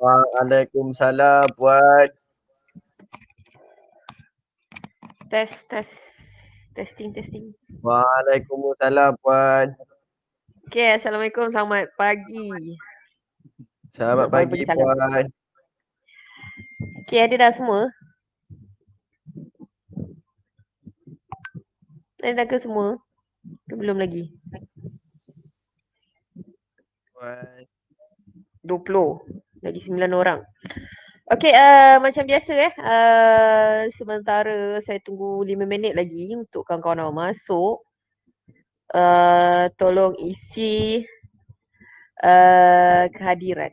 Waalaikumsalam buat Test, test Testing, testing Waalaikumsalam buat Okay, Assalamualaikum, selamat pagi Selamat pagi buat Okay, ada dah semua? Ada dah ke semua? Ke belum lagi? 20 lagi sembilan orang. Okay, uh, eh, macam biasa eh, uh, sementara saya tunggu lima minit lagi untuk kawan-kawan awak masuk. Uh, tolong isi uh, kehadiran.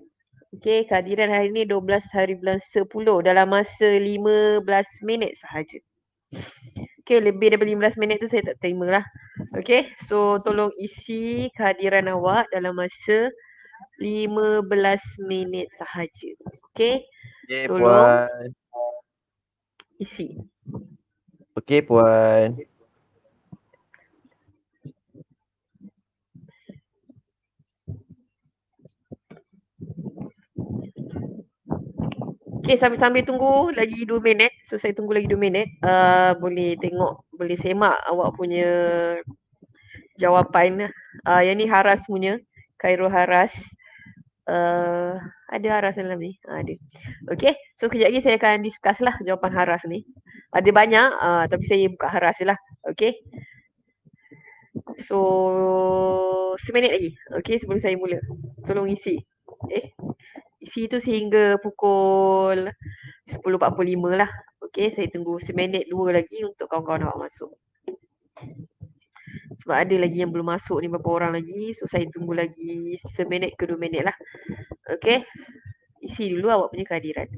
Okay, kehadiran hari ni 12 hari bulan 10 dalam masa lima belas minit sahaja. Okay, lebih daripada belas minit tu saya tak terima lah. Okay, so tolong isi kehadiran awak dalam masa 15 minit sahaja. Okay. Okay, Tolong. Puan. Isi. Okay, Puan. Okay, sambil-sambil tunggu lagi 2 minit. So, saya tunggu lagi 2 minit. Uh, boleh tengok, boleh semak awak punya jawapan. Uh, yang ni haras punya. Khairul Haras. Uh, ada Haras dalam ni? Ha, ada. Okay. So kejap lagi saya akan discuss lah jawapan Haras ni. Ada banyak uh, tapi saya buka Haras je lah. Okay. So seminit lagi. Okay sebelum saya mula. Tolong isi. Eh. Isi tu sehingga pukul 10.45 lah. Okay saya tunggu seminit dua lagi untuk kawan-kawan awak masuk. Thank you sebab ada lagi yang belum masuk ni beberapa orang lagi so saya tunggu lagi seminit ke dua minit lah okay isi dulu awak punya kehadiran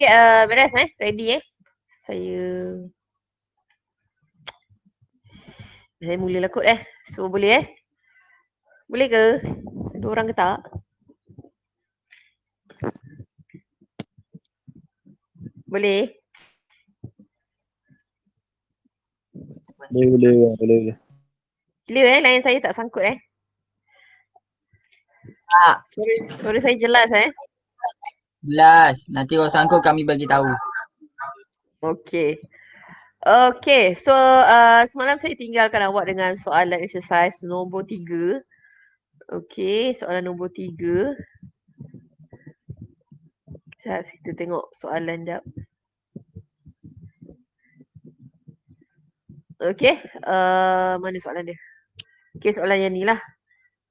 Okay, uh, eh, beres eh? Ready eh? Saya... Saya mulalah kot eh. So boleh eh? Boleh ke? Ada orang ke tak? Boleh? Boleh, boleh, boleh. Clear eh, lain saya tak sangkut eh. ah sorry sorry saya jelas eh. Jelas. Nanti kalau sangkut kami bagi tahu. Okay. Okay, so uh, semalam saya tinggalkan awak dengan soalan exercise nombor tiga. Okey, soalan nombor tiga. Sekejap kita tengok soalan jap. Okey, uh, mana soalan dia? Okey, soalan yang ni lah.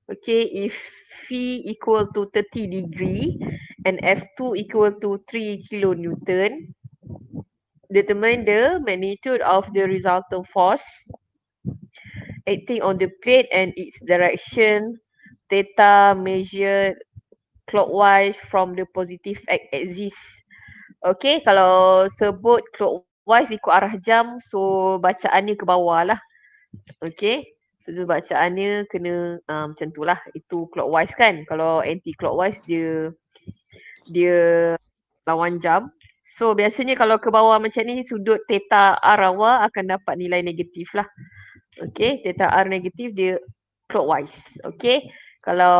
Okey, if phi equal to 30 degree and F2 equal to 3 kilonewton, determine the magnitude of the resultant force acting on the plate and its direction data measured clockwise from the positive axis. Okay, kalau sebut clockwise ikut arah jam, so bacaannya ke bawah lah. Okay, so bacaannya kena um, macam tu lah. Itu clockwise kan. Kalau anti-clockwise dia dia lawan jam. So biasanya kalau ke bawah macam ni sudut theta R awal akan dapat nilai negatif lah. Okay, theta R negatif dia clockwise. Okay, kalau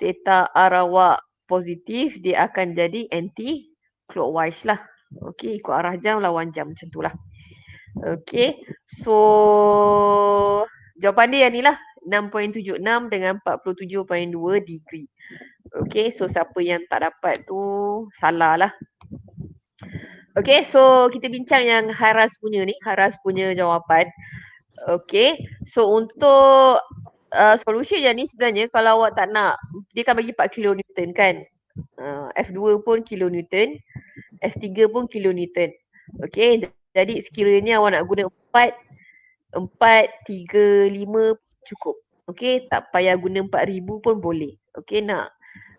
theta arawak positif dia akan jadi anti clockwise lah. Okey ikut arah jam lawan jam macam tu lah. Okey so jawapan dia yang ni lah 6.76 dengan 47.2 degree. Okey so siapa yang tak dapat tu salah lah. Okey so kita bincang yang Haras punya ni, Haras punya jawapan. Okey. So untuk uh, solution yang ni sebenarnya kalau awak tak nak dia akan bagi 4 kN kan uh, F2 pun kN F3 pun kN okay jadi sekiranya awak nak guna 4 4, 3, 5 cukup okay tak payah guna 4000 pun boleh okay nak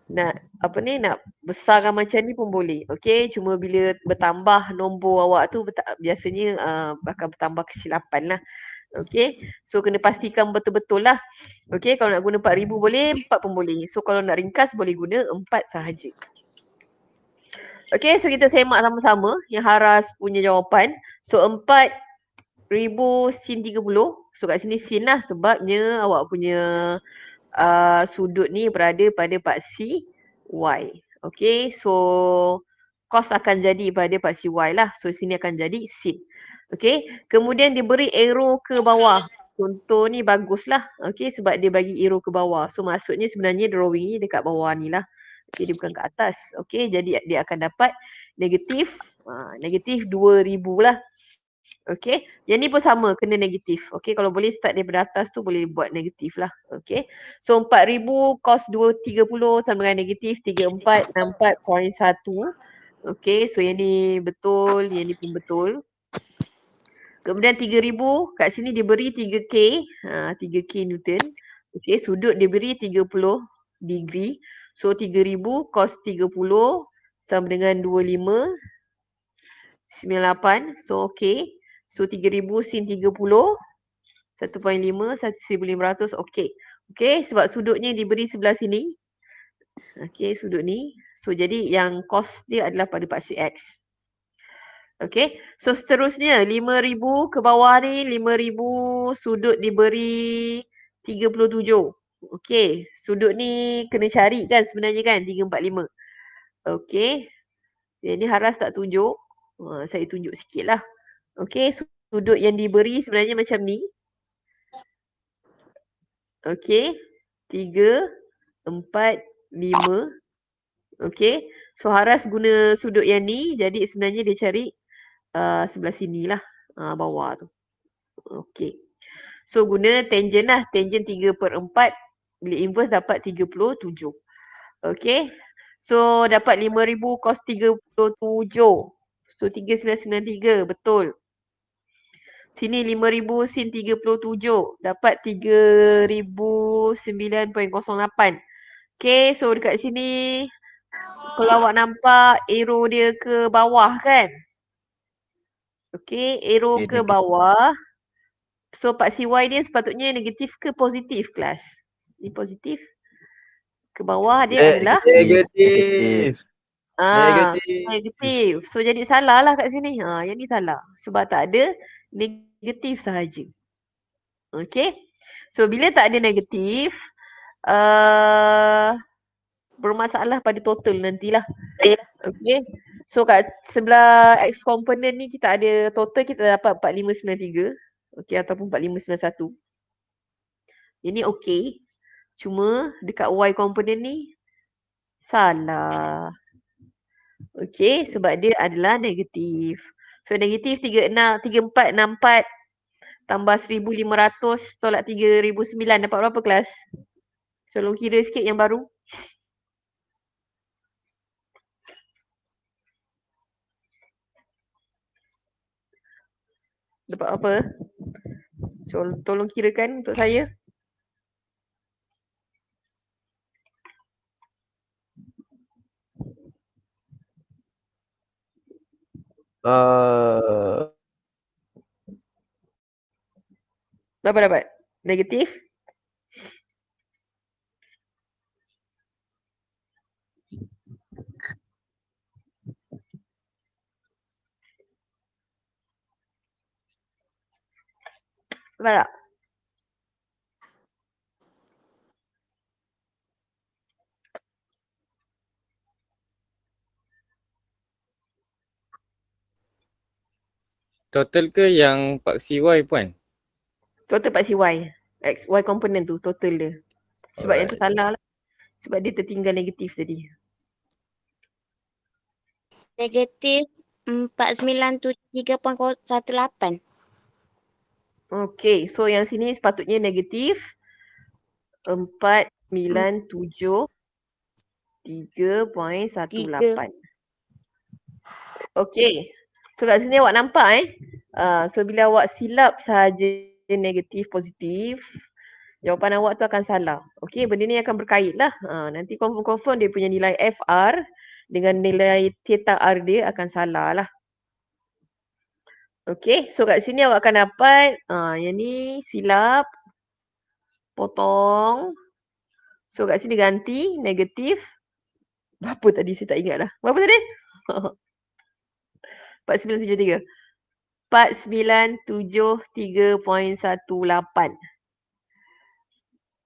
nak apa ni nak besarkan macam ni pun boleh okay cuma bila bertambah nombor awak tu biasanya uh, akan bertambah kesilapan lah Okay. So kena pastikan betul-betul lah. Okay. Kalau nak guna 4,000 boleh, 4 pun boleh. So kalau nak ringkas boleh guna 4 sahaja. Okay. So kita semak sama-sama yang haras punya jawapan. So 4,000 sin 30. So kat sini sin lah sebabnya awak punya uh, sudut ni berada pada paksi Y. Okay. So cos akan jadi pada paksi Y lah. So sini akan jadi sin. Okey, Kemudian dia beri arrow ke bawah. Contoh ni baguslah. Okey, Sebab dia bagi arrow ke bawah. So maksudnya sebenarnya drawing ni dekat bawah ni lah. Okey, Dia bukan ke atas. Okey, Jadi dia akan dapat negatif. Ah, negatif 2000 lah. Okey, Yang ni pun sama. Kena negatif. Okey, Kalau boleh start daripada atas tu boleh buat negatif lah. Okey, So 4000 kos 230 sama dengan negatif 3464.1. Okey, so yang ni betul, yang ni pun betul. Kemudian 3000 kat sini diberi 3k, ha, 3k Newton. Okey, sudut diberi 30 degree. So 3000 cos 30 sama dengan 25 98. So okey. So 3000 sin 30 1.5 1500 okey. Okey, sebab sudutnya diberi sebelah sini. Okey, sudut ni. So jadi yang cos dia adalah pada paksi x. Okay, so seterusnya 5,000 ke bawah ni 5,000 sudut diberi 37. Okay, sudut ni kena cari kan sebenarnya kan 3,4,5. Okay, ini haras tak tunjuk. Ha, saya tunjuk sikit lah. Okay, sudut yang diberi sebenarnya macam ni. Okay, 3, 4, 5. Okay, so haras guna sudut yang ni. Jadi sebenarnya dia cari Uh, sebelah sini lah uh, bawah tu. Okay. So guna tangent lah. Tangent 3 per 4. Bila inverse dapat 37. Okay. So dapat 5,000 cos 37. So 3,993 betul. Sini 5,000 sin 37. Dapat 3,009.08. Okay so dekat sini. Kalau awak nampak arrow dia ke bawah kan. Okay, arrow okay, ke bawah. So part CY dia sepatutnya negatif ke positif kelas? Ni positif. Ke bawah dia negatif. adalah? Negatif. Ah, negatif. negatif. So jadi salah lah kat sini. Ha, yang ni salah. Sebab tak ada negatif sahaja. Okay. So bila tak ada negatif, uh, bermasalah pada total nantilah. Okay. So kat sebelah X component ni kita ada total kita dapat 4593 Okay ataupun 4591 Ini okay Cuma dekat Y component ni Salah Okay sebab dia adalah negatif So negatif 3464 Tambah 1500 tolak 3009 dapat berapa kelas? Tolong kira sikit yang baru dapat apa Col- tolong kirakan untuk saya uh... dapat dapat negatif Voilà. Total ke yang paksi Y puan? Total paksi Y. X, Y component tu total dia. Sebab Alright. yang tu salah lah. Sebab dia tertinggal negatif tadi. Negatif mm, tu 4937.18. Okay, so yang sini sepatutnya negatif. Empat, sembilan, tujuh, tiga, point, satu, lapan. Okay, so kat sini awak nampak eh. Uh, so bila awak silap sahaja negatif, positif, jawapan awak tu akan salah. Okay, benda ni akan berkait lah. Uh, nanti confirm-confirm dia punya nilai FR dengan nilai theta R dia akan salah lah. Okay, so kat sini awak akan dapat uh, yang ni silap, potong. So kat sini ganti negatif. Berapa tadi saya tak ingat lah. Berapa tadi? 4973. 4973.18.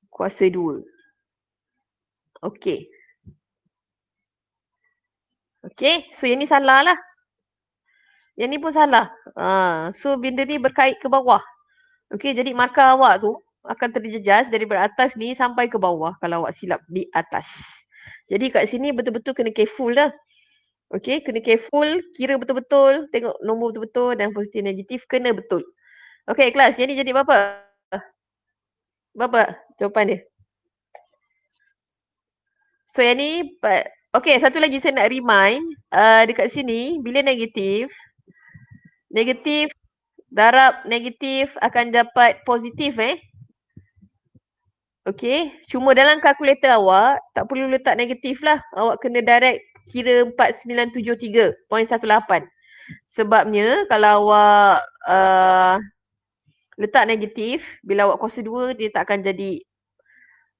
Kuasa 2. Okay. Okay, so yang ni salah lah. Yang ni pun salah. Ha. So benda ni berkait ke bawah. Okey jadi markah awak tu akan terjejas dari beratas ni sampai ke bawah kalau awak silap di atas. Jadi kat sini betul-betul kena careful lah. Okey kena careful, kira betul-betul, tengok nombor betul-betul dan positif negatif kena betul. Okey kelas yang ni jadi berapa? Berapa jawapan dia? So yang ni, okey satu lagi saya nak remind uh, dekat sini bila negatif negatif darab negatif akan dapat positif eh Okay, cuma dalam kalkulator awak tak perlu letak negatif lah. Awak kena direct kira 4973.18. Sebabnya kalau awak uh, letak negatif, bila awak kuasa 2 dia tak akan jadi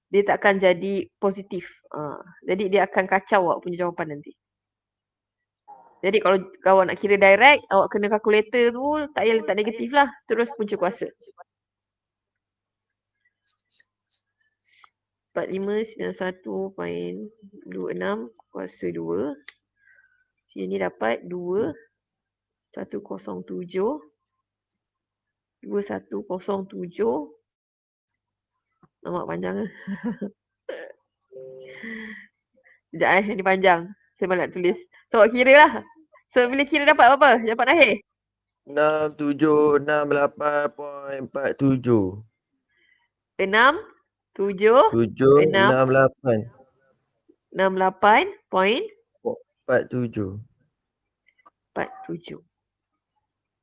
dia tak akan jadi positif. Uh, jadi dia akan kacau awak punya jawapan nanti. Jadi kalau kawan nak kira direct, awak kena kalkulator tu tak payah letak negatif lah. Terus punca kuasa. 4591.26 kuasa 2. Jadi dapat 2 107 2107 Nama panjang ke? Sekejap eh, ni panjang. Saya malah tulis. So kira lah. So bila kira dapat apa? Dapat akhir? 67 68.47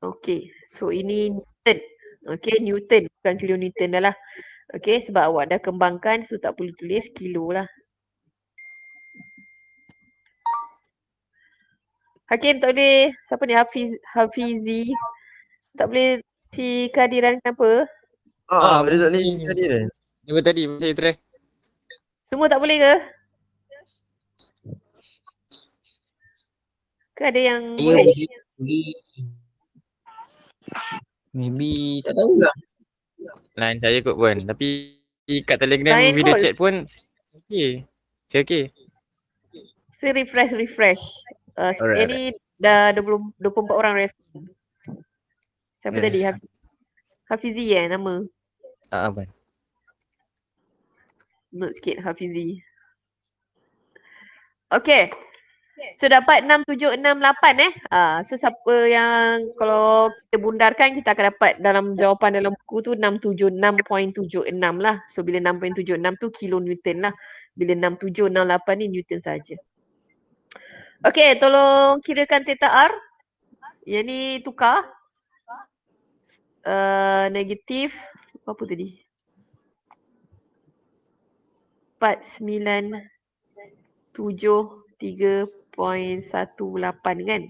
Okay so ini Newton Okay Newton bukan kilo Newton dah lah Okay sebab awak dah kembangkan so tak perlu tulis kilo lah Hakim tak boleh. Siapa ni? Hafiz, Hafizi. Tak boleh si kehadiran kenapa? Ah, ah dia tak boleh kehadiran. Dia tadi saya try. Semua tak boleh ke? Ke ada yang yeah, boleh? Yeah. Maybe tak tahu lah. Lain saya kot pun. Tapi kat Telegram Line video call. chat pun okey. Saya okey. Saya refresh, refresh. Uh, ini dah 20, 24 orang respon. Siapa yes. tadi? Hafizi eh nama. Ah, uh, Abang. Note sikit Hafizi. Okay. So dapat 6, 7, 6, 8 eh. Uh, so siapa yang kalau kita bundarkan kita akan dapat dalam jawapan dalam buku tu 6, 7, 6.76 lah. So bila 6.76 tu kilo newton lah. Bila 6, 7, 6, 8 ni newton saja. Okey, tolong kirakan teta R. Yang ni tukar. Uh, negatif, apa tadi? 4973.18 kan?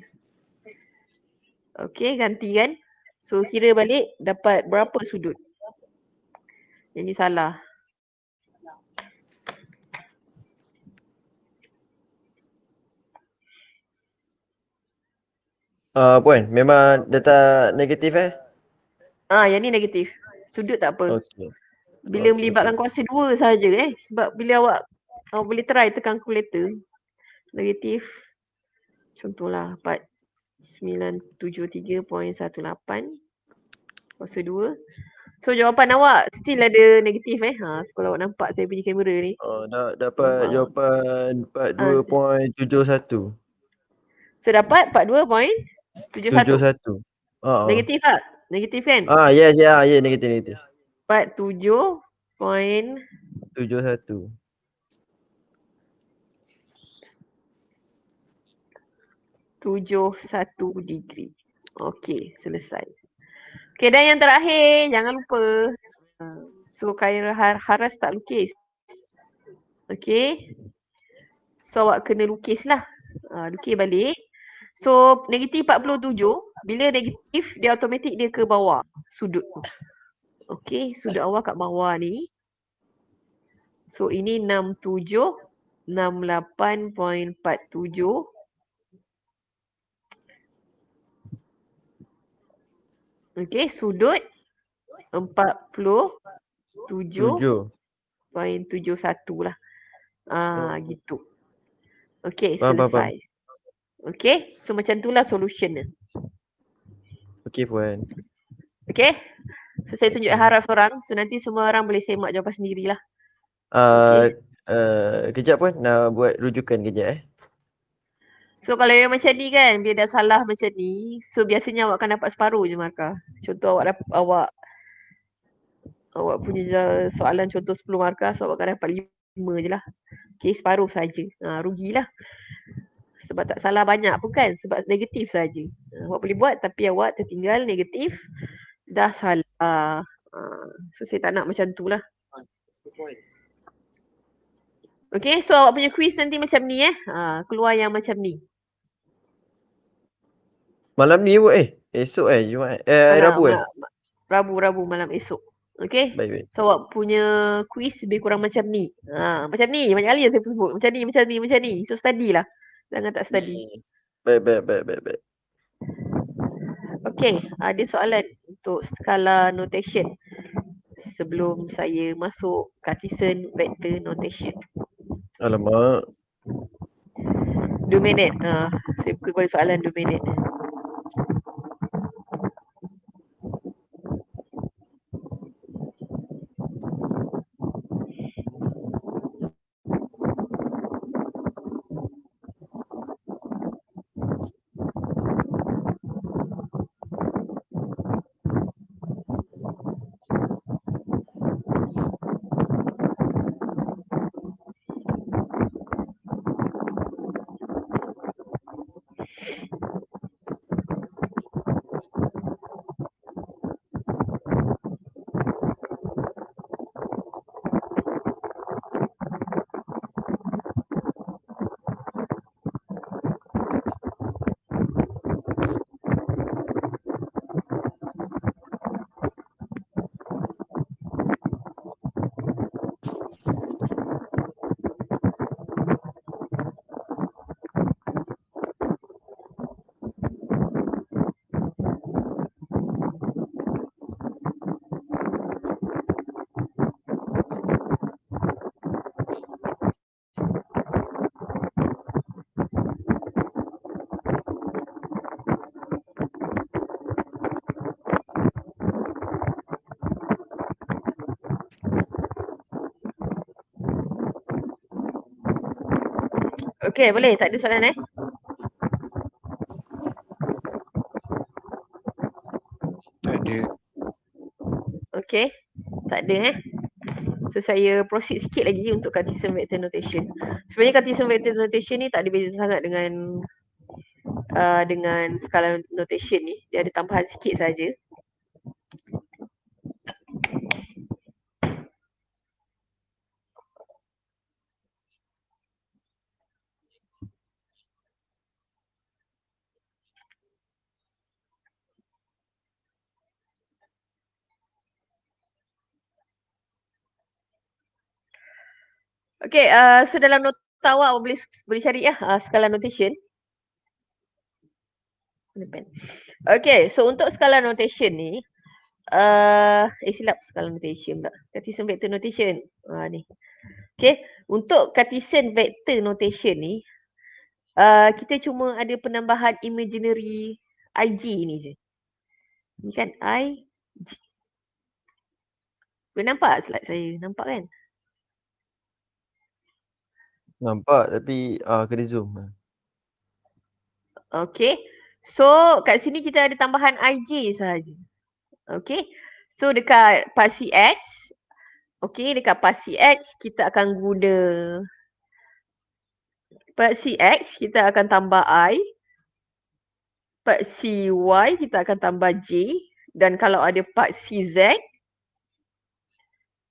Okey, ganti kan? So kira balik dapat berapa sudut? Yang ni salah. 4973.18. Ah uh, puan, memang data negatif eh? Ah yang ni negatif. Sudut tak apa. Okey. Bila okay. melibatkan kuasa dua saja eh sebab bila awak awak boleh try tekan calculator negatif contohlah 4 973.18 kuasa dua. So jawapan awak still ada negatif eh. Ha sekolah awak nampak saya punya kamera ni. Oh dah dapat ha. jawapan 42.71. Ha. Ah. So dapat 42 tujuh satu. Ah, ah. Negatif tak? Negatif kan? Ah ya yes ya yeah, yeah, negatif negatif. Empat tujuh point tujuh satu. Tujuh satu degree. Okay selesai. Okay dan yang terakhir jangan lupa ah, so kaya haras tak lukis. Okay. So awak kena lukis lah. Uh, lukis balik. So negatif 47 bila negatif dia automatik dia ke bawah sudut tu. Okey, sudut awal kat bawah ni. So ini 67 68.47 Okey, sudut 47.71 lah. Ah gitu. Okey, selesai. Ba, ba, ba. Okay. So macam lah solution dia. Okay Puan. Okay. So saya tunjuk harap seorang. So nanti semua orang boleh semak jawapan sendirilah. Uh, okay. uh, kejap Puan. Nak buat rujukan kejap eh. So kalau yang macam ni kan, bila dah salah macam ni, so biasanya awak akan dapat separuh je markah. Contoh awak dapat, awak awak punya soalan contoh 10 markah, so awak akan dapat 5 je lah. Okay, separuh saja. Ha, rugilah sebab tak salah banyak pun kan sebab negatif saja. Awak boleh buat tapi awak tertinggal negatif dah salah. Uh, so saya tak nak macam tu lah. Okay so awak punya quiz nanti macam ni eh. Ha, keluar yang macam ni. Malam ni pun eh. Esok eh. Jumat, eh malam, Rabu eh. Rabu, Rabu malam esok. Okay. Baik, baik. So awak punya quiz lebih kurang macam ni. Ha, macam ni. Banyak kali yang saya sebut. Macam ni, macam ni, macam ni. So study lah. Jangan tak hmm. study. Baik, baik, baik, baik, baik. Okay, ada soalan untuk skala notation sebelum saya masuk Cartesian vector notation. Alamak. Dua minit. Uh, saya buka soalan dua minit. Okey, boleh. Tak ada soalan eh. Tak ada. Okey. Tak ada eh. So saya proceed sikit lagi untuk Cartesian Vector Notation. Sebenarnya Cartesian Vector Notation ni tak ada beza sangat dengan uh, dengan skala notation ni. Dia ada tambahan sikit saja. Okay, uh, so dalam nota awak boleh boleh cari ya uh, skala notation. Okay, so untuk skala notation ni, uh, eh silap skala notation tak? Cartesian vector notation. Uh, ni. Okay, untuk Cartesian vector notation ni, uh, kita cuma ada penambahan imaginary IG ni je. Ni kan IG. Boleh nampak slide saya? Nampak kan? Nampak tapi uh, kena zoom. Eh. Okay. So kat sini kita ada tambahan IG sahaja. Okay. So dekat pasi X. Okay dekat pasi X kita akan guna Parsi X kita akan tambah I. Parsi Y kita akan tambah J. Dan kalau ada Parsi Z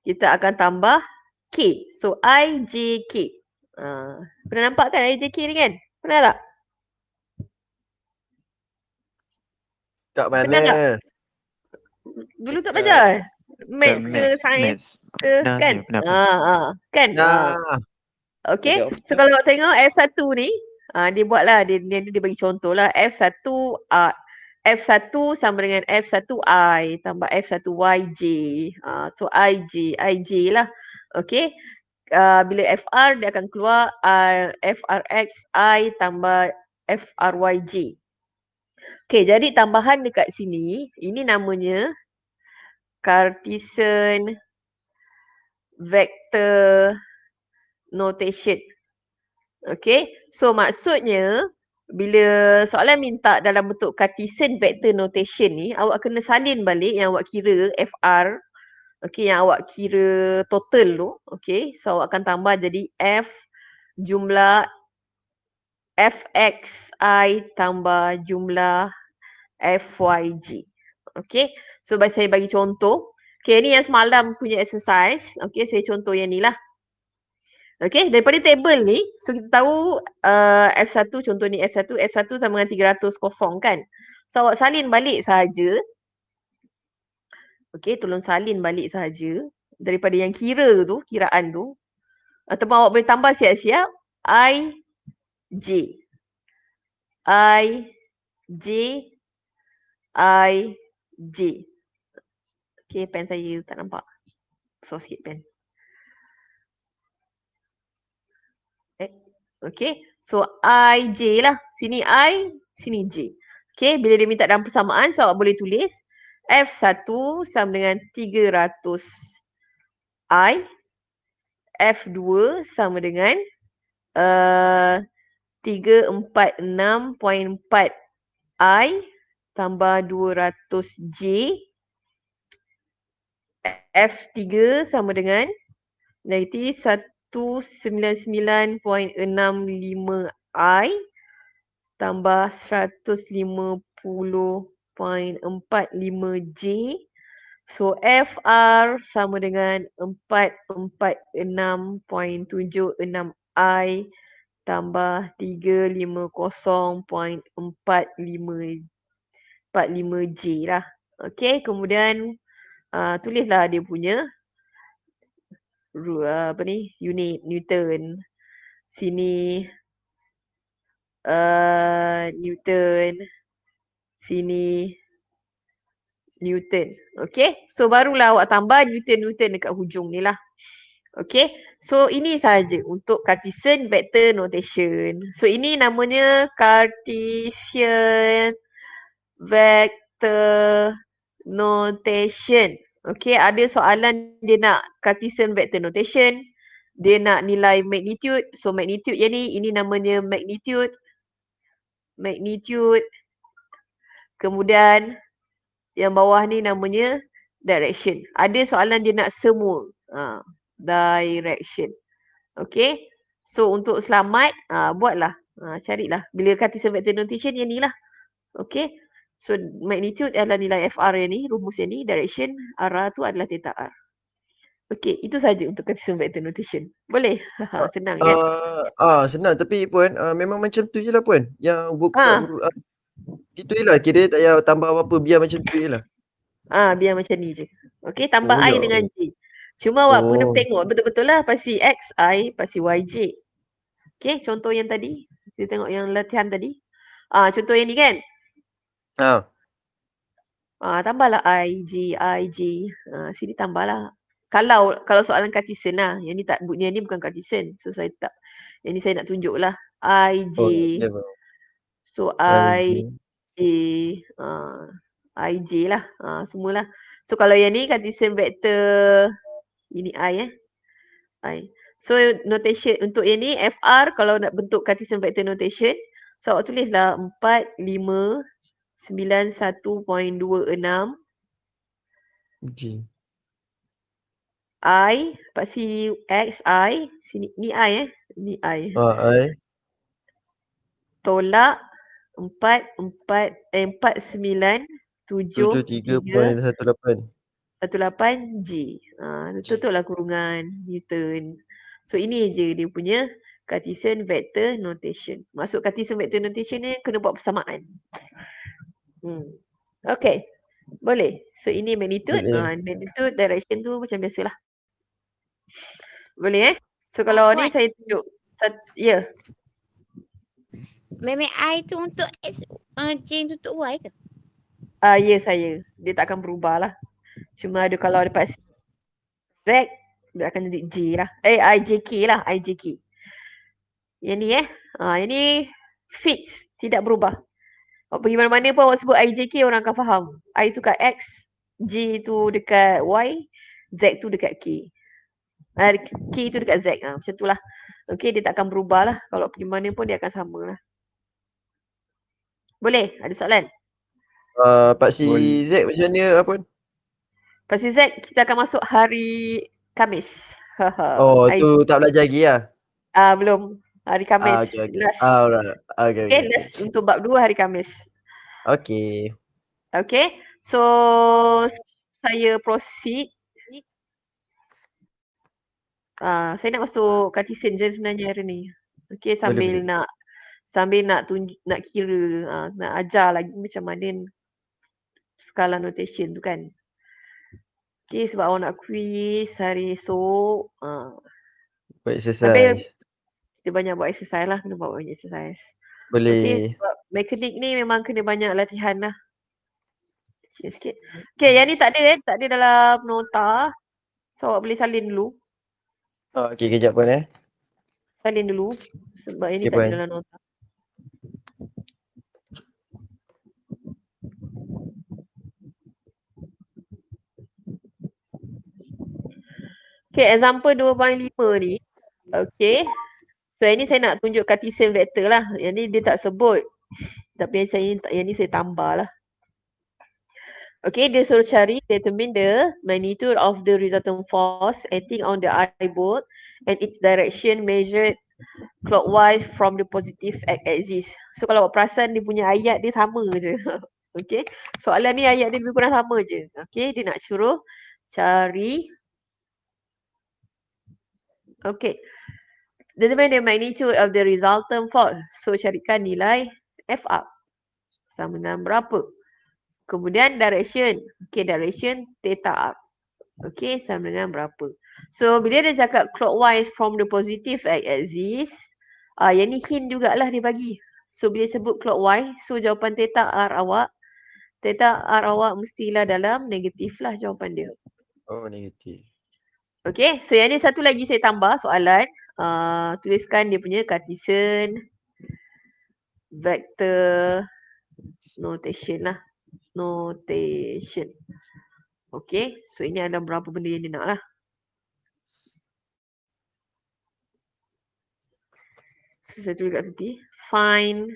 kita akan tambah K. So I, J, K. Ah. pernah nampak kan AJK ni kan? Pernah tak? Tak mana? Pernah tak? Dulu tak belajar? Uh, Maths ke science sains ke nah, kan? Ha ah, ah. kan? Ha. Nah. Okay. So kalau kau tengok F1 ni, ah, dia buat lah, dia, dia, dia bagi contoh lah. F1, ah, F1 sama dengan F1I tambah F1YJ. Ah, so IJ, IJ lah. Okay. Ah, bila FR dia akan keluar uh, ah, FRX I tambah FRYG. Okey jadi tambahan dekat sini ini namanya Cartesian Vector Notation. Okey so maksudnya bila soalan minta dalam bentuk Cartesian Vector Notation ni awak kena salin balik yang awak kira FR okey yang awak kira total tu okey so awak akan tambah jadi f jumlah fxi tambah jumlah fyg okey so baik saya bagi contoh okey ni yang semalam punya exercise okey saya contoh yang ni lah Okey, daripada table ni, so kita tahu uh, eh, F1 contoh ni F1, F1 sama dengan 300 kosong kan. So awak salin balik saja. Okay, tolong salin balik sahaja daripada yang kira tu, kiraan tu. Atau awak boleh tambah siap-siap. I, J. I, J, I, J. Okay, pen saya tak nampak. So, sikit pen. Eh, okay, so I, J lah. Sini I, sini J. Okay, bila dia minta dalam persamaan, so awak boleh tulis. F1 sama dengan 300 I. F2 sama dengan uh, eh, 346.4 I tambah 200 J. F3 sama dengan nanti 199.65 I tambah 150 4.45J. So FR sama dengan 446.76I tambah 350.45 45J lah. Okay, kemudian uh, tulislah dia punya uh, apa ni unit Newton sini uh, Newton sini Newton. Okay. So barulah awak tambah Newton-Newton dekat hujung ni lah. Okay. So ini saja untuk Cartesian vector notation. So ini namanya Cartesian vector notation. Okay. Ada soalan dia nak Cartesian vector notation. Dia nak nilai magnitude. So magnitude yang ni, ini namanya magnitude. Magnitude Kemudian yang bawah ni namanya direction. Ada soalan dia nak semua. Ha, direction. Okay. So untuk selamat, ha, buatlah. Ha, carilah. Bila Cartesian Vector Notation, yang ni lah. Okay. So magnitude adalah nilai FR yang ni, rumus yang ni. Direction R tu adalah theta R. Okay, itu saja untuk Cartesian Vector Notation. Boleh? Ha, senang kan? Uh, senang tapi pun uh, ah, memang macam tu je lah pun. Yang buku ha. uh, itu je lah kira tak payah tambah apa-apa biar macam tu je lah Ah, biar macam ni je Okay tambah oh, I dengan J Cuma awak oh. pun tengok betul-betul lah pasti X, I, pasti Y, J Okay contoh yang tadi Kita tengok yang latihan tadi Ah, Contoh yang ni kan Ha ah. Ah, tambahlah I, J I, G. Ah, sini tambahlah. Kalau kalau soalan Cartesian lah. Yang ni tak, yang ni bukan Cartesian. So saya tak, yang ni saya nak tunjuk lah. I, J Oh, yeah, ya, ya, So I A uh, IJ lah uh, semualah. So kalau yang ni Cartesian vector ini I eh. I. So notation untuk yang ni FR kalau nak bentuk Cartesian vector notation so awak tulislah 4 5 9 1.26 okay. I pak si X I sini ni I eh. Ni I. uh, I. Tolak empat empat eh, empat sembilan tujuh tiga poin satu lapan satu lapan G. Ha, tutup lah kurungan Newton. So ini je dia punya Cartesian Vector Notation. Masuk Cartesian Vector Notation ni kena buat persamaan. Hmm. Okay. Boleh. So ini magnitude. Ha, magnitude direction tu macam biasalah. Boleh eh. So kalau oh, ni saya tunjuk. Sat- ya. Yeah. Meme I tu untuk X uh, chain untuk Y ke? Ah uh, ya, yes, saya. Dia tak akan berubah lah. Cuma ada kalau ada pas Z dia akan jadi J lah. Eh K lah, I IJK. Yang ni eh. Ah uh, ini fix, tidak berubah. Awak pergi mana-mana pun awak sebut IJK orang akan faham. I tu kat X, J tu dekat Y, Z tu dekat K. Uh, K tu dekat Z. Ah uh, macam itulah. Okey dia tak akan berubah lah. Kalau pergi mana pun dia akan sama lah. Boleh? Ada soalan? Uh, Pak Si Z macam ni apa? Pak Si Z kita akan masuk hari Kamis. oh, hari tu tak belajar lagi ya Ah, uh, belum. Hari Kamis. Ah, okay, okay. Last. Ah, okay, okay, okay, last untuk bab dua hari Kamis. Okay. Okay. So, saya proceed. uh, saya nak masuk kartisen je sebenarnya hari ni. Okay, sambil Aduh. nak sambil nak tunjuk nak kira ha, nak ajar lagi macam mana skala notation tu kan Okay sebab awak nak quiz hari esok ha. Buat exercise Tapi, Kita banyak buat exercise lah kena buat banyak exercise Boleh okay, sebab mekanik ni memang kena banyak latihan lah Sikit-sikit Okay yang ni tak ada eh tak ada dalam nota So awak boleh salin dulu Oh, okay kejap pun eh Salin dulu sebab ini okay, tak ada dalam nota Okay, example 2.5 ni. Okay. So yang ni saya nak tunjuk Cartesian vector lah. Yang ni dia tak sebut. Tapi yang, saya, yang ni saya tambah lah. Okay, dia suruh cari determine the magnitude of the resultant force acting on the eyeball and its direction measured clockwise from the positive axis. So kalau awak perasan dia punya ayat dia sama je. okay, soalan ni ayat dia lebih kurang sama je. Okay, dia nak suruh cari Okay. Determine the magnitude of the resultant fault. So, carikan nilai F up. Sama dengan berapa. Kemudian direction. Okay, direction theta up. Okay, sama dengan berapa. So, bila dia cakap clockwise from the positive axis, uh, ah, yang ni hint jugalah dia bagi. So, bila sebut clockwise, so jawapan theta R awak, theta R awak mestilah dalam negatif lah jawapan dia. Oh, negatif. Okay, so yang ni satu lagi saya tambah soalan. Uh, tuliskan dia punya Cartesian vector notation lah. Notation. Okay, so ini ada berapa benda yang dia nak lah. So saya tulis kat sini. Find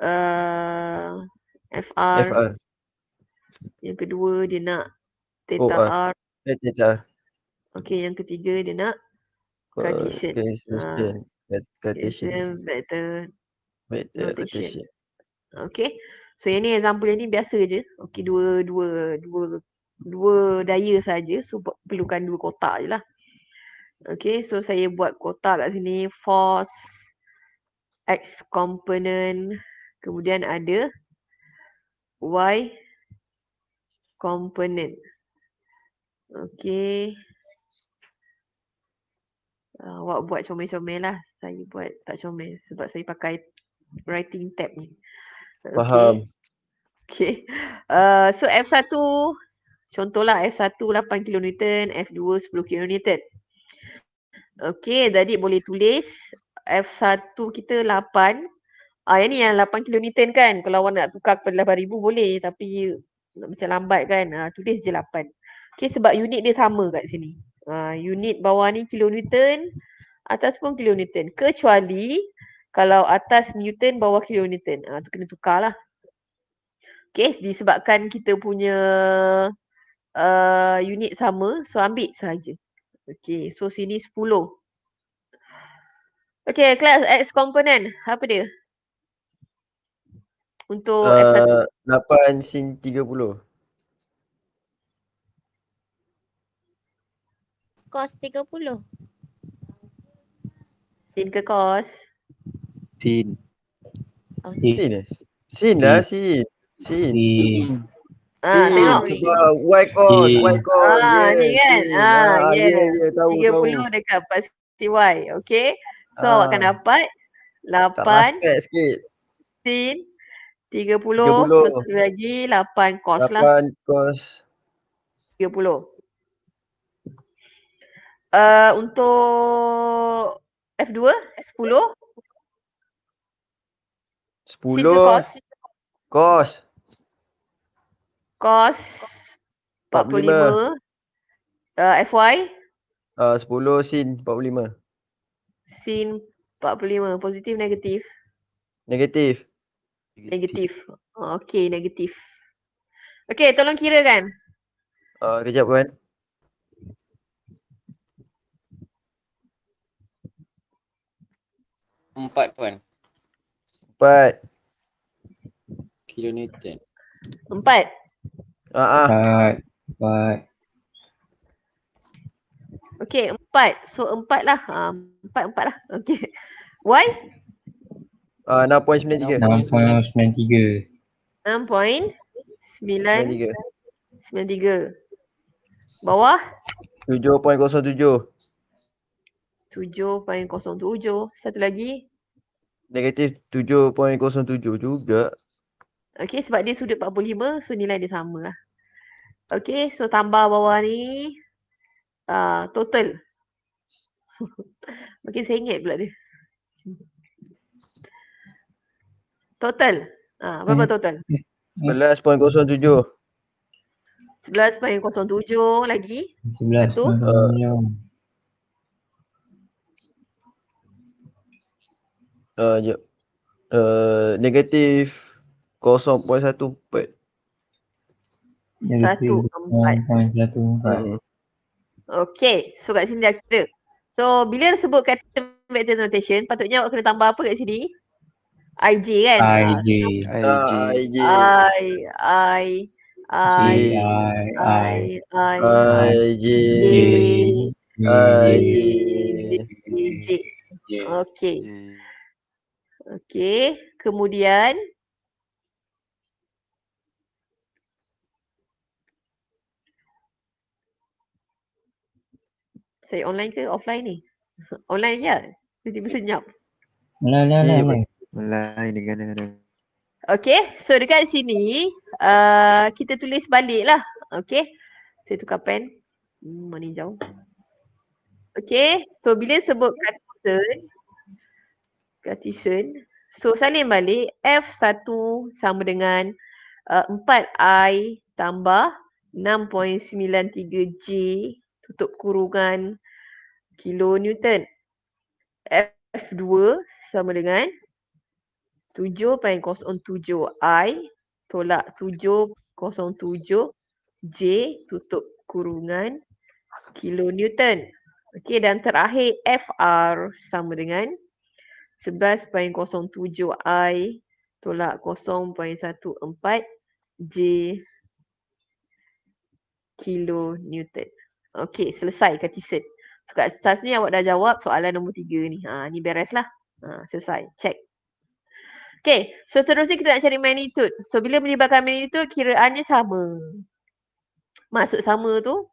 uh, FR. FR. Yang kedua dia nak oh, ah. eh, theta R. Theta R. Okey, yang ketiga dia nak Cartesian. Ah, Cartesian. Cartesian vector notation. Okey, So yang ni example yang ni biasa je. Okey, dua, dua, dua, dua daya saja. So perlukan dua kotak je lah. Okey, so saya buat kotak kat sini. Force X component. Kemudian ada Y component. Okey. Ah, awak buat comel-comel lah. Saya buat tak comel sebab saya pakai writing tab ni. Faham. Okay. okay. Uh, so F1 contohlah F1 8 kN, F2 10 kN. Okay jadi boleh tulis F1 kita 8 Ah, yang ni yang 8 kN kan. Kalau awak nak tukar kepada 8,000 boleh. Tapi macam lambat kan. Ah, tulis je 8. Okay sebab unit dia sama kat sini uh, unit bawah ni kilonewton, atas pun kilonewton. Kecuali kalau atas newton, bawah kilonewton. Uh, tu kena tukarlah. Okay, disebabkan kita punya uh, unit sama, so ambil sahaja. Okay, so sini 10. Okay, class X component Apa dia? Untuk uh, X1. 8 sin 30. kos 30. Tin ke kos? Tin. Oh, sin. Sin. Eh? Sin sin. Sin. sin. Ah, sebab y cos, y cos. Ah, ni kan. Ah, ah yeah. Yeah, yeah. Tahu, 30 tahu. dekat pasti y, okay. So ah. awak akan dapat 8 sin 30, 30. lagi 8 cos lah. 8 cos 30. Uh, untuk F2, 10. 10. Kos. Kos. 45. 45. Uh, FY. Uh, 10 sin 45. Sin 45. Positif, negatif. Negatif. Negatif. Oh, negatif. Okey, negatif. Okey, tolong kira kan. Uh, kejap kan. Okay. Empat pun. Empat. Kilo Newton. Empat. Ah. Uh-huh. Empat. Okay, empat. So empat lah. Ha, empat, empat lah. Okay. Why? Ah, enam sembilan tiga, Uh, 6.93. 6.93. 6.93. 6.93. Okay. sembilan tiga, Bawah? tujuh tujuh. 7.07. Satu lagi? Negatif 7.07 juga. Okey sebab dia sudut 45 so nilai dia sama lah. Okey so tambah bawah ni uh, total. Makin sengit pula dia. Total. Uh, berapa hmm. total? 11.07. 11.07 lagi. 11.07. 11.07. 11.07. 11.07. 11.07. 11.07. 11.07. 11.07. jap. Uh, negatif 0.14. Negatif 1.14. Satu empat. Satu Okay, so kat sini dah kira. So bila sebut kata vector notation, patutnya awak kena tambah apa kat sini? IJ kan? IJ. IJ. I, I, I, I, I, I, I, IJ. IJ. IJ. Okay. Yeah. Okey, kemudian Saya online ke offline ni? Online ya. Tiba-tiba senyap. Online, online. ini kan ada. Okey, so dekat sini uh, kita tulis balik lah, Okey. Saya tukar pen. Hmm, mana jauh. Okey, so bila sebut kata Cartesian. So salin balik F1 sama dengan uh, 4I tambah 6.93J tutup kurungan kilo Newton. F2 sama dengan 7.07I tolak 7.07J tutup kurungan kilo Newton. Okey dan terakhir FR sama dengan 0.0 11.07i tolak 0.14 J kilo Newton. Okey, selesai kat set. So kat atas ni awak dah jawab soalan nombor tiga ni. Ha, ni beres lah. Ha, selesai. Check. Okay, so ni kita nak cari magnitude. So bila melibatkan magnitude, kiraannya sama. Maksud sama tu,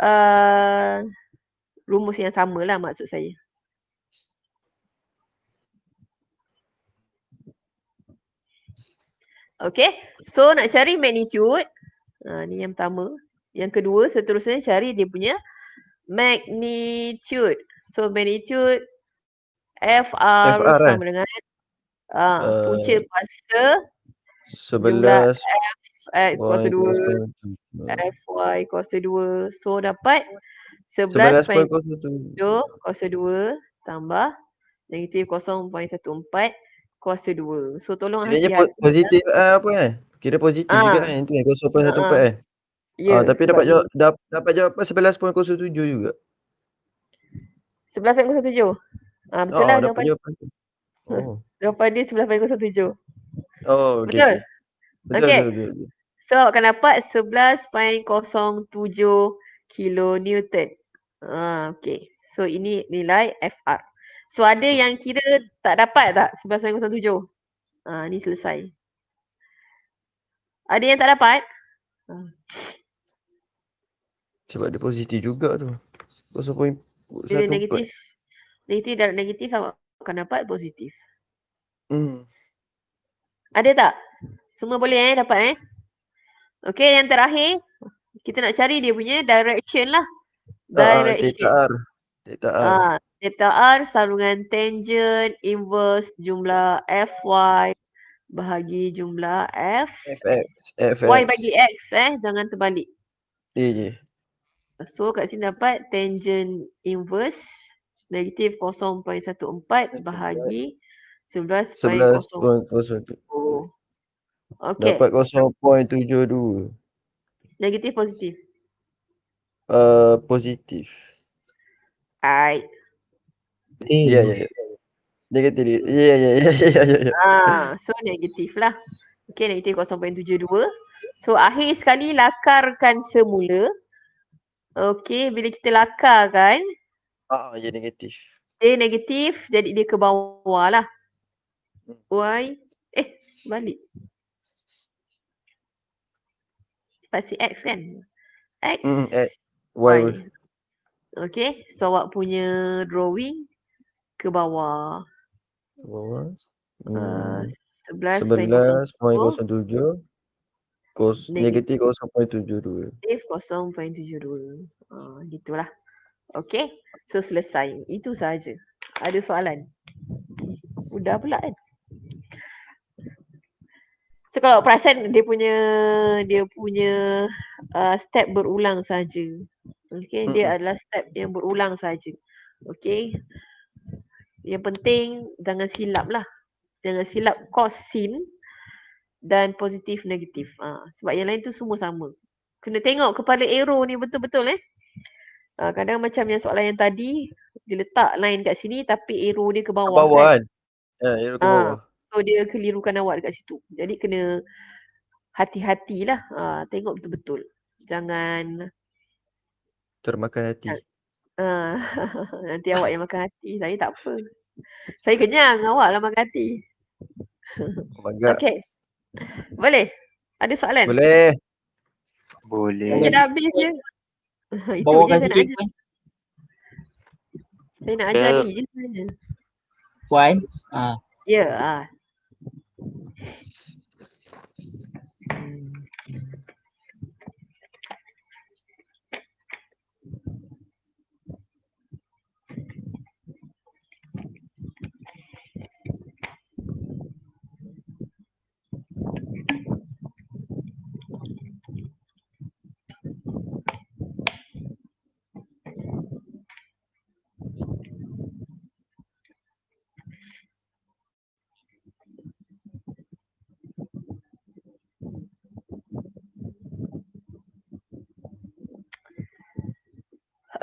uh, rumus yang sama lah maksud saya. Okay. So nak cari magnitude. Uh, ni yang pertama. Yang kedua seterusnya cari dia punya magnitude. So magnitude FR, FR sama kan? dengan uh, uh, punca kuasa 11 F X kuasa dua. F Y kuasa 2. So dapat 11.7 11. kuasa dua tambah negatif kosong. satu 0.14 kuasa 2. So tolong hati-hati. Kira hati positif kan? uh, apa kan? Kira positif ha. juga ah. kan? Itu yang 0.14 ah. kan? Ya. Yeah, uh, tapi sebab dapat, jawab, sebelas dapat jawapan 11.07 juga. Sebelas 11.07? Ha, betul oh, lah jawapan. Oh. Jawapan dia 11.07. Oh, okey. Betul? Okey. Okay. So akan dapat 11.07 kilonewton. Ah, uh, okey. So ini nilai FR. So ada yang kira tak dapat tak 1907? Uh, ah, ni selesai. Ada yang tak dapat? Uh. Sebab dia positif juga tu. Pasal negatif. Negatif dan negatif awak akan dapat positif. Hmm. Ada tak? Semua boleh eh dapat eh. Okay yang terakhir kita nak cari dia punya direction lah. Ah, direction. Ah, data R. Data R. Ah. Delta R sarungan tangent inverse jumlah FY bahagi jumlah F. F, F, Y bagi X eh. Jangan terbalik. Ya, yeah, ya. Yeah. So kat sini dapat tangent inverse negatif 0.14 bahagi 11.00. Okay. Dapat 0.72. Negatif positif? Uh, positif. Alright. Iya, negatif. Iya, iya, iya, iya, iya. ya, So negatif lah. Okey, negatif 0.72. So akhir sekali lakarkan semula. Okey, bila kita lakar kan? Ah, uh, ya negatif. Dia negatif, jadi dia ke bawah lah. Hmm. Y. Eh, balik. Pasti X kan? X. Mm, X. Y. y. Okay, so awak punya drawing ke bawah. Eh, hmm. Sebelas uh, 11.07 hmm. negatif 0.72 negatif 0.72 ah uh, gitulah okay, so selesai itu sahaja. ada soalan udah pula kan so kalau perasan dia punya dia punya uh, step berulang saja okey dia adalah step yang berulang saja okey yang penting jangan silap lah. Jangan silap cause sin dan positif negatif. Ha, sebab yang lain tu semua sama. Kena tengok kepala arrow ni betul-betul eh. Ha, kadang macam yang soalan yang tadi diletak line kat sini tapi arrow dia ke bawah. Ke bawah kan. Eh, ha, ha So dia kelirukan awak dekat situ. Jadi kena hati-hatilah. Ha, tengok betul-betul. Jangan termakan hati. Ha, nanti awak yang makan hati. Saya tak apa. Saya kenyang awak lama mengganti. Bangga. Oh okay. Boleh? Ada soalan? Boleh. Boleh. Saya dah habis je. Bawa kan sikit. Nak saya nak ajar lagi je. Puan? Ya. Ah. Yeah,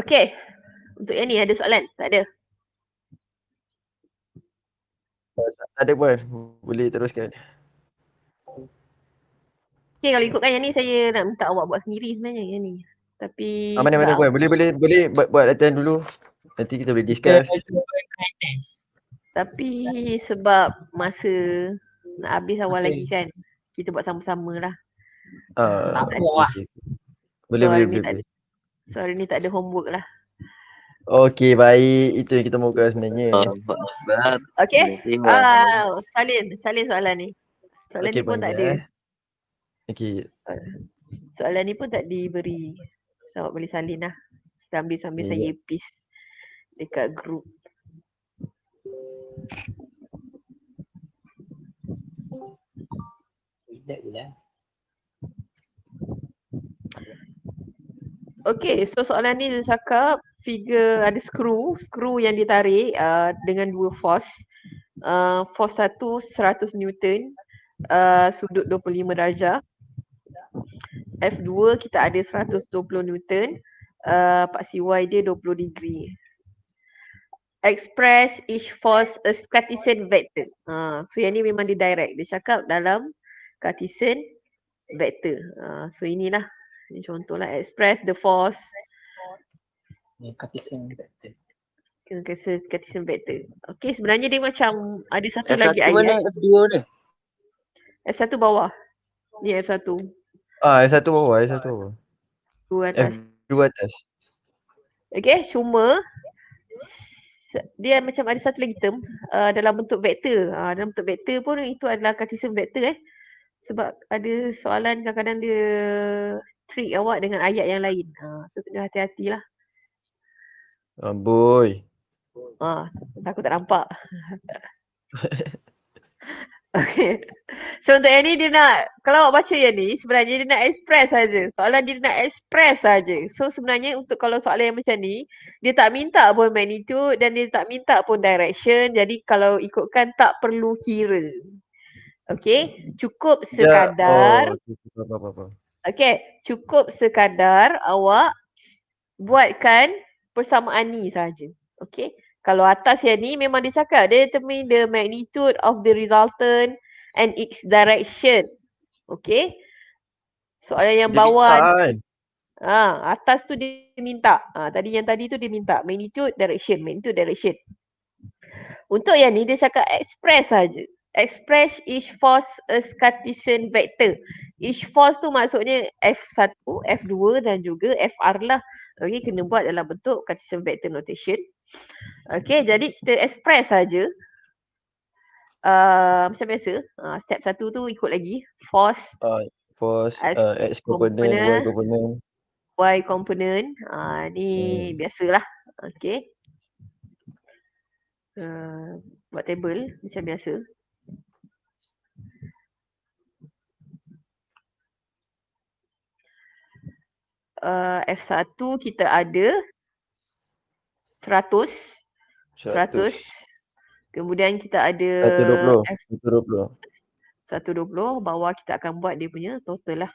Okay. Untuk yang ni ada soalan? Tak ada. Tak ada pun. Boleh teruskan. Okay kalau ikutkan yang ni saya nak minta awak buat sendiri sebenarnya yang ni. Tapi ah, mana mana pun, boleh boleh, boleh buat, buat attend dulu. Nanti kita boleh discuss. Tapi sebab masa nak habis awal lagi kan kita buat sama-sama ah, lah. Uh, okay. Boleh so, boleh boleh. So hari ni tak ada homework lah. Okay, baik. Itu yang kita moga sebenarnya. Ah, Okey. Ah, uh, salin, salin soalan ni. Soalan okay, ni pun tak ada. Eh. Okey. Soalan ni pun tak diberi. So awak boleh salin lah. Sambil-sambil yeah. saya pis dekat group. Tidak lah. Okay, so soalan ni dia cakap figure ada screw, screw yang ditarik uh, dengan dua force. Uh, force satu 100 Newton, uh, sudut 25 darjah. F2 kita ada 120 Newton, uh, paksi Y dia 20 degree. Express each force as Cartesian vector. Uh, so yang ni memang dia direct. Dia cakap dalam Cartesian vector. Uh, so inilah ini contoh lah express the force ya, Cartesian vector Kena kasi Cartesian vector Okay sebenarnya dia macam ada satu F1 lagi ayat F1 mana F2 ni? F1 bawah Ni F1 Ah F1 bawah, F1 bawah F2 atas Okay cuma Dia macam ada satu lagi term uh, Dalam bentuk vector uh, Dalam bentuk vector pun itu adalah Cartesian vector eh Sebab ada soalan kadang-kadang dia trick awak dengan ayat yang lain. Ha, so kena hati-hatilah. Amboi. Ah, ha, aku tak nampak. okay. So untuk yang ni dia nak, kalau awak baca yang ni sebenarnya dia nak express saja. Soalan dia nak express saja. So sebenarnya untuk kalau soalan yang macam ni, dia tak minta pun magnitude dan dia tak minta pun direction. Jadi kalau ikutkan tak perlu kira. Okay, cukup sekadar. Ya, oh, Okay, cukup sekadar awak buatkan persamaan ni saja. Okay, kalau atas yang ni memang dia cakap dia determine the magnitude of the resultant and its direction. Okay, soalan yang bawah kan? Ha, atas tu dia minta. Ha, tadi yang tadi tu dia minta magnitude direction, magnitude direction. Untuk yang ni dia cakap express saja express each force as Cartesian vector. Each force tu maksudnya F1, F2 dan juga FR lah. Okay, kena buat dalam bentuk Cartesian vector notation. Okay, jadi kita express saja. Uh, macam biasa, uh, step satu tu ikut lagi. Force. Uh, force, uh, X component, Y component. Y component. Uh, ni hmm. biasalah. Okay. Uh, buat table macam biasa. uh, eh, F1 kita ada 100 100 kemudian kita ada 120 F- 120 bawah kita akan buat dia punya total lah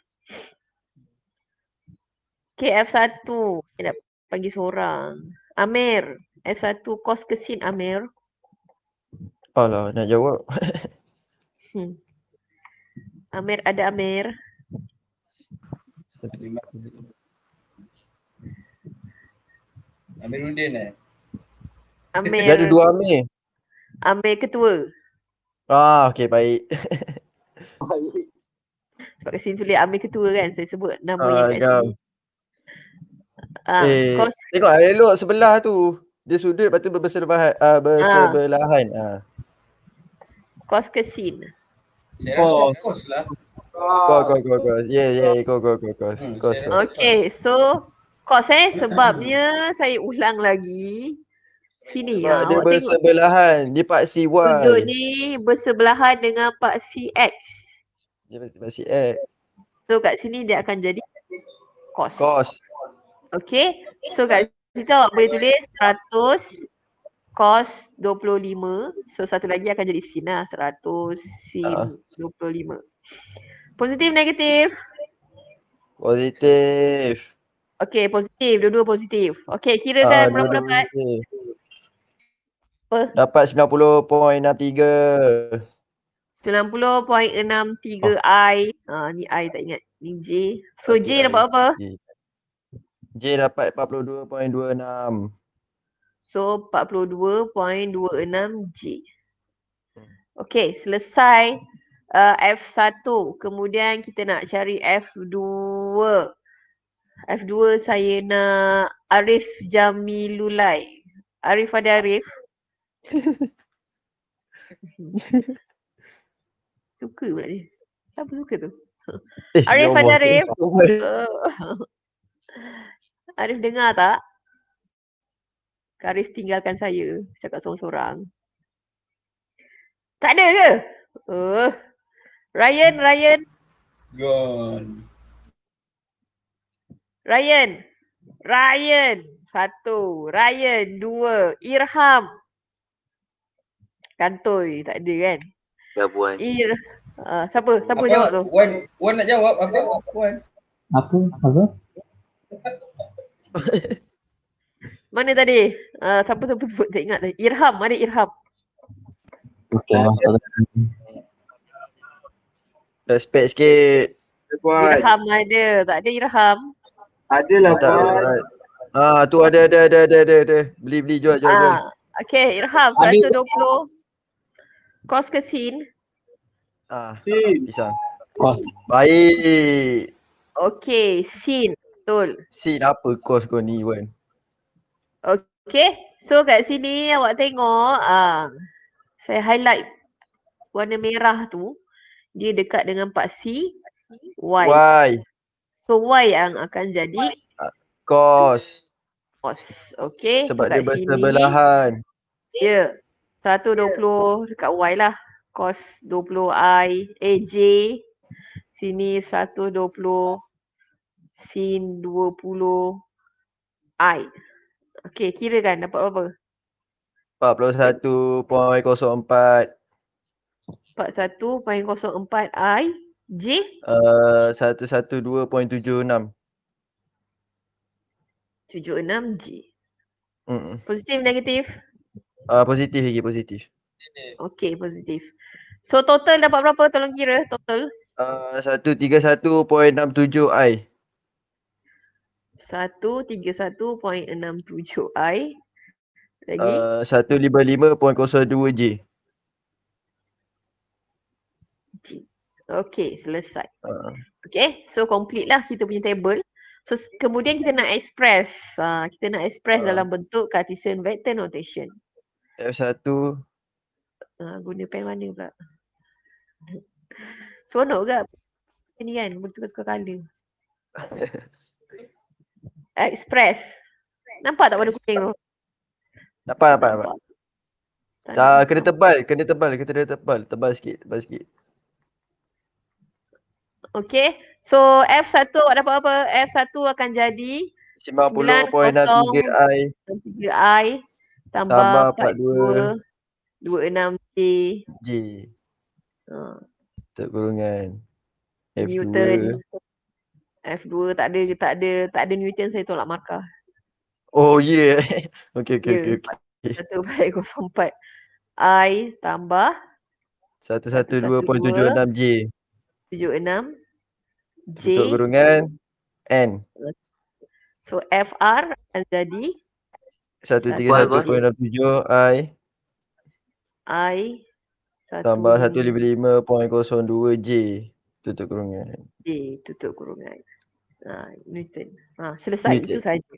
Okay F1 saya nak bagi seorang Amir F1 kos kesin Amir Alah nak jawab hmm. Amir ada Amir Amiruddin eh. Amir. Dia ada dua Amir. Amir ketua. Ah, okey baik. Sebab kesini tulis Amir ketua kan, saya sebut nama uh, yang kat sini. Ah, eh, kos... tengok elok sebelah tu. Dia sudut lepas tu berbesar-belahan. Uh, berbesar ah, Kos kesin. Saya rasa oh. kos lah. Kos, kos, kos. Ya, ya, kos, kos, kos. Hmm, okay, so course eh sebabnya saya ulang lagi sini ya dia awak bersebelahan dia pak Si Y Tujuh ni bersebelahan dengan pak Si X dia pak Si X so kat sini dia akan jadi cos cos okey so kat situ awak boleh tulis 100 cos 25 so satu lagi akan jadi sin lah 100 sin ah. uh. 25 positif negatif positif Okey, positif. Dua-dua positif. Okey, kira dah berapa dapat? Apa? Dapat 90.63. 90.63 oh. I. Ha, ni I tak ingat. Ni J. So J dapat I. apa? J dapat 42.26. So 42.26 J. Okey, selesai uh, F1. Kemudian kita nak cari F2. F2 saya nak Arif Jamilulai. Arif ada Arif? suka pula dia. Siapa suka tu? Eh, Arif ya ada Arif? Arif dengar tak? Karif tinggalkan saya cakap seorang-seorang. Tak ada ke? Uh. Ryan, Ryan. Gone. Ryan. Ryan. Satu. Ryan. Dua. Irham. Kantoi. Tak ada kan? Ya, Puan. Ir... Uh, siapa? Siapa apa, jawab tu? Puan, puan nak jawab apa? Puan. Apa? Apa? Mana tadi? Uh, siapa tu sebut? Tak ingat tadi. Irham. Mana Irham? Okay. Respect sikit. Irham ada. Tak ada Irham. Ada lah tak. Ah tu ada ada ada ada ada. ada. Beli beli jual jual. Ah. okay Irham 120. Ada. Kos ke sin? Ah. Sin. Bisa. Kos. Baik. okay sin. Betul. Sin apa kos kau ni Wan? Okey. So kat sini awak tengok ah saya highlight warna merah tu dia dekat dengan part C Y. Y. So why yang akan jadi? Cos. Cos. Okay. Sebab, sebab dia bersebelahan. Ya. Yeah. 120 dekat Y lah. Cos 20I. Eh J. Sini 120. Sin 20. I. Okay kira kan dapat berapa? 41.04. 41.04 I G? Uh, 112.76. enam G. Mm. Positif, negatif? Uh, positif lagi, positif. Okay, positif. So total dapat berapa? Tolong kira total. Satu ah, satu tiga poin enam tujuh I. Satu satu tiga poin enam tujuh I. Lagi? Uh, dua J. Okay, selesai. Uh. Ah. Okay, so complete lah kita punya table. So kemudian kita nak express. Uh, kita nak express uh. dalam ah. bentuk Cartesian Vector Notation. F1. Uh, guna pen mana pula? Seronok ke? Ini kan, bertukar-tukar color. express. Nampak tak warna kuning tu? Nampak, nampak, nampak. nampak. Tak, kena tebal, kena tebal, kena tebal, tebal sikit, tebal sikit. Okay. So F1 awak dapat apa? F1 akan jadi 90.63i 93i tambah, tambah 42 26j j. Ha. Uh. kurungan F2. Newton. F2 tak ada ke tak ada tak ada Newton saya tolak markah. Oh yeah. okay okay yeah. okay. Satu okay. baik kosong empat. I tambah. Satu satu dua tujuh enam J tutup kurungan N so FR akan jadi satu tiga satu poin enam tujuh I I tambah satu lima lima poin kosong dua J tutup kurungan J tutup kurungan Uh, Newton. Ha, uh, selesai Newton. itu saja.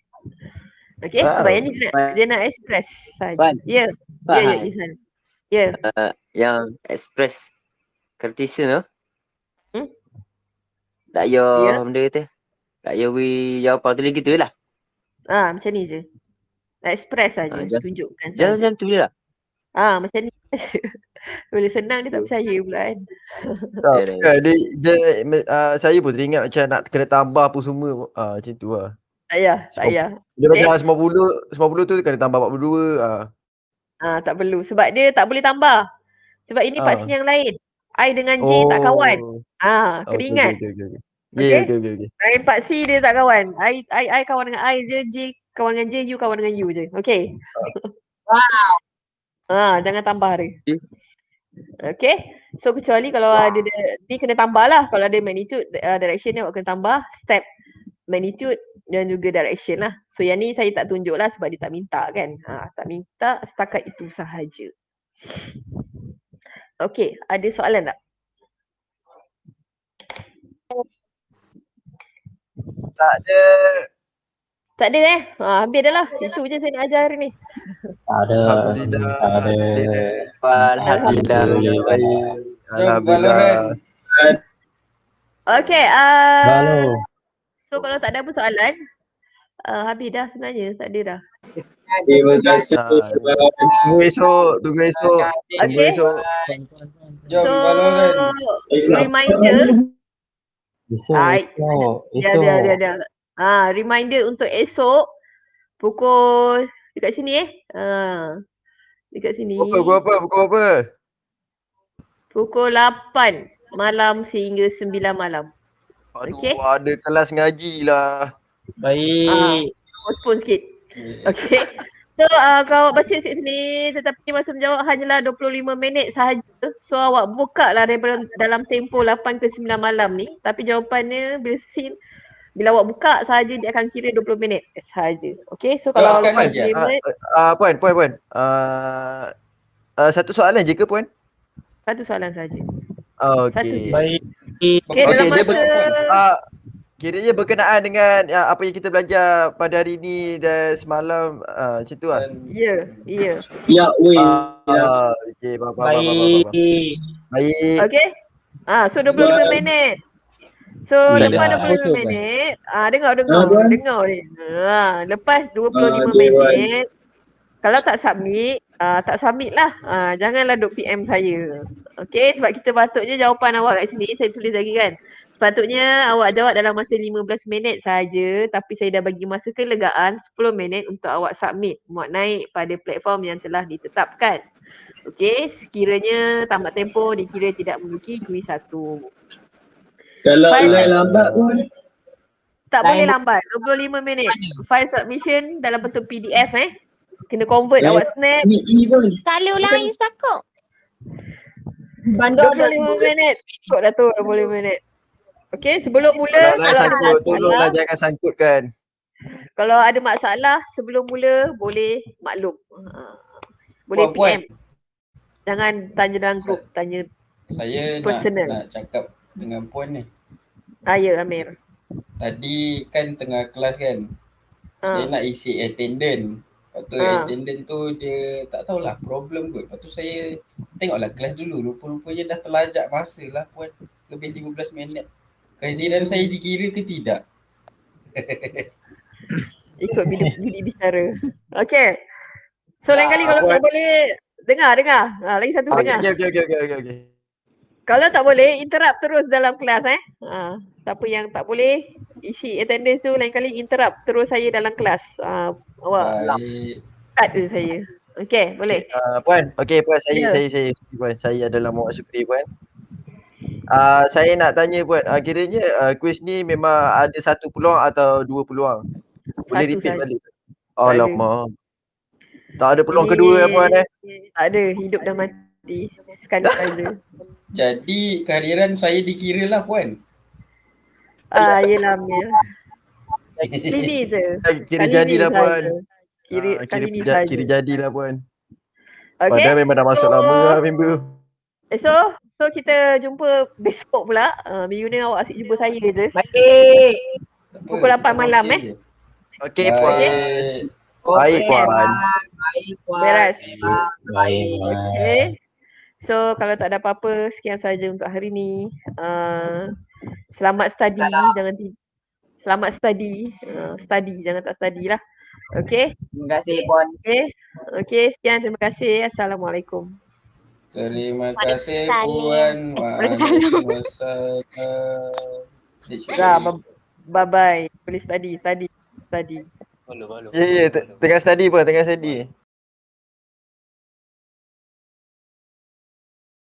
Okay, wow. sebab yang ni dia nak, dia nak express saja. Ya, ya, ya, Ya. Uh, yang express kartisian tu. Uh, tak payah yeah. benda kata. Tak payah we jawab apa tu lagi tu lah. Ah, macam ni je. Nak express saja, ah, tunjukkan. Jangan macam tu je lah. Ah, macam ni. Boleh senang dia tak percaya pula kan. Tak, yeah, ya, ya. dia, dia, dia uh, saya pun teringat macam nak kena tambah apa semua. Uh, macam tu lah. Tak payah, tak payah. Dia okay. 90, 90 tu kena tambah 42. Uh. Ah. ah, tak perlu. Sebab dia tak boleh tambah. Sebab ini ah. vaksin yang lain. I dengan J oh. tak kawan. Ah, ha, kena ingat. Okey okey okey. Lain ya, part C dia tak kawan. I I I kawan dengan I je, J kawan dengan J, U kawan dengan U je. Okey. Hmm, wow. Ah, ha, jangan tambah dia. Okay, so kecuali kalau ada dia, ni kena tambah lah kalau ada magnitude uh, direction ni awak kena tambah step magnitude dan juga direction lah. So yang ni saya tak tunjuk lah sebab dia tak minta kan. Ha, tak minta setakat itu sahaja. Okey, ada soalan tak? Tak ada. Tak ada eh? Ha, habis dah lah. Itu je saya nak ajar hari ni. Ada. Tak ada. Alhamdulillah. Alhamdulillah. Okay. Uh, ah. Lalu. So kalau tak ada apa soalan, uh, habis dah sebenarnya. Tak ada dah. Tunggu esok. Tunggu esok. Okay. Tunggu esok. So, kan? reminder. Ya, ya, ya. Ha, reminder untuk esok pukul dekat sini eh. Ha, dekat sini. Pukul apa? Pukul apa? Pukul 8 malam sehingga 9 malam. Aduh, okay. ada kelas ngaji lah. Baik. Ha, postpone sikit. Okay. So uh, kawan baca sikit sini tetapi masa menjawab hanyalah 25 minit sahaja. So awak buka lah daripada dalam tempoh 8 ke 9 malam ni. Tapi jawapannya bila scene, bila awak buka sahaja dia akan kira 20 minit sahaja. Okay so kalau oh, awak buka je. Uh, uh, puan, puan, puan. Satu soalan je ke puan? Satu soalan sahaja. Okay. Satu je. Baik. Okay, okay dalam masa... Dia Kiranya berkenaan dengan uh, apa yang kita belajar pada hari ini dan semalam uh, macam tu lah. Ya, ya. Ya, weh. Okay, bapak, bapak, bapak. Baik. Baik. Okay. Ah, so 25 ya. minit. So Bila lepas dah. 25 Bila. Kan? minit, ah, dengar, dengar, Bila. dengar. Ah, lepas 25 Bila. Ah, minit, kalau tak submit, uh, tak submit lah. Uh, janganlah duk PM saya. Okay sebab kita patutnya jawapan awak kat sini saya tulis lagi kan. Sepatutnya awak jawab dalam masa 15 minit saja, tapi saya dah bagi masa kelegaan 10 minit untuk awak submit muat naik pada platform yang telah ditetapkan. Okay sekiranya tambah tempo dikira tidak memiliki kui satu. Kalau file lambat, lambat pun tak boleh lambat. 25 minit. File submission dalam bentuk PDF eh kena convert lawat snap. Kalau lain takut. Bandar dah lima minit. Kok dah tu dah boleh minit. Okay sebelum mula kalau, ada masalah. jangan sangkutkan. Kalau ada masalah sebelum mula boleh maklum. Ha. boleh PM. Puan. Jangan tanya dalam grup, tanya saya personal. nak, nak cakap dengan puan ni. Ah ya Amir. Tadi kan tengah kelas kan. Uh. Saya ah. nak isi attendance. Waktu ha. attendant tu dia tak tahulah problem kot. Lepas tu saya tengoklah kelas dulu. Rupa-rupanya dah terlajak masa lah pun lebih 15 minit. Kehadiran saya dikira ke tidak? Ikut bila budi bicara. Okay. So lain kali kalau ah, tak boleh dengar, dengar. Ha, lagi satu okay, ah, dengar. Okay, okay, okay, okay, okay. Kalau tak boleh interrupt terus dalam kelas eh. Ha, siapa yang tak boleh isi attendance tu lain kali interrupt terus saya dalam kelas. Uh, awak Cut tu saya. Okay boleh. Uh, puan, okay puan saya, yeah. saya, saya, saya, puan. saya adalah muak supri puan. Uh, saya nak tanya puan, Akhirnya, kiranya uh, quiz ni memang ada satu peluang atau dua peluang? Boleh satu repeat sahaja. balik? Oh lama. Tak ada peluang eee, kedua ya puan eh? Tak ada, hidup dah mati. Sekali saja. Jadi kehadiran saya dikira lah puan. Ah, yelah Mil. Sini je. Kira jadilah puan. Kiri, jadi kali kiri, ni sahaja. Kira ah, jadilah puan. Okay. Padahal memang dah masuk so, lama lah member. Eh so, so kita jumpa besok pula. Uh, minggu ni awak asyik jumpa saya je. Baik. Pukul 8 malam eh. Okay puan. Okay. Okay. Baik puan. Baik puan. Beres. Baik. Okay. So kalau tak ada apa-apa, sekian saja untuk hari ni. Uh, Selamat study, Salam. jangan tidur. Selamat study. Uh, study, jangan tak study lah. Okay. Terima kasih Puan. Okay. Okay, sekian. Terima kasih. Assalamualaikum. Terima kasih Puan. Waalaikumsalam. Dah, bye-bye. Boleh study, study, study. Ya, ya. Tengah study pun, tengah study.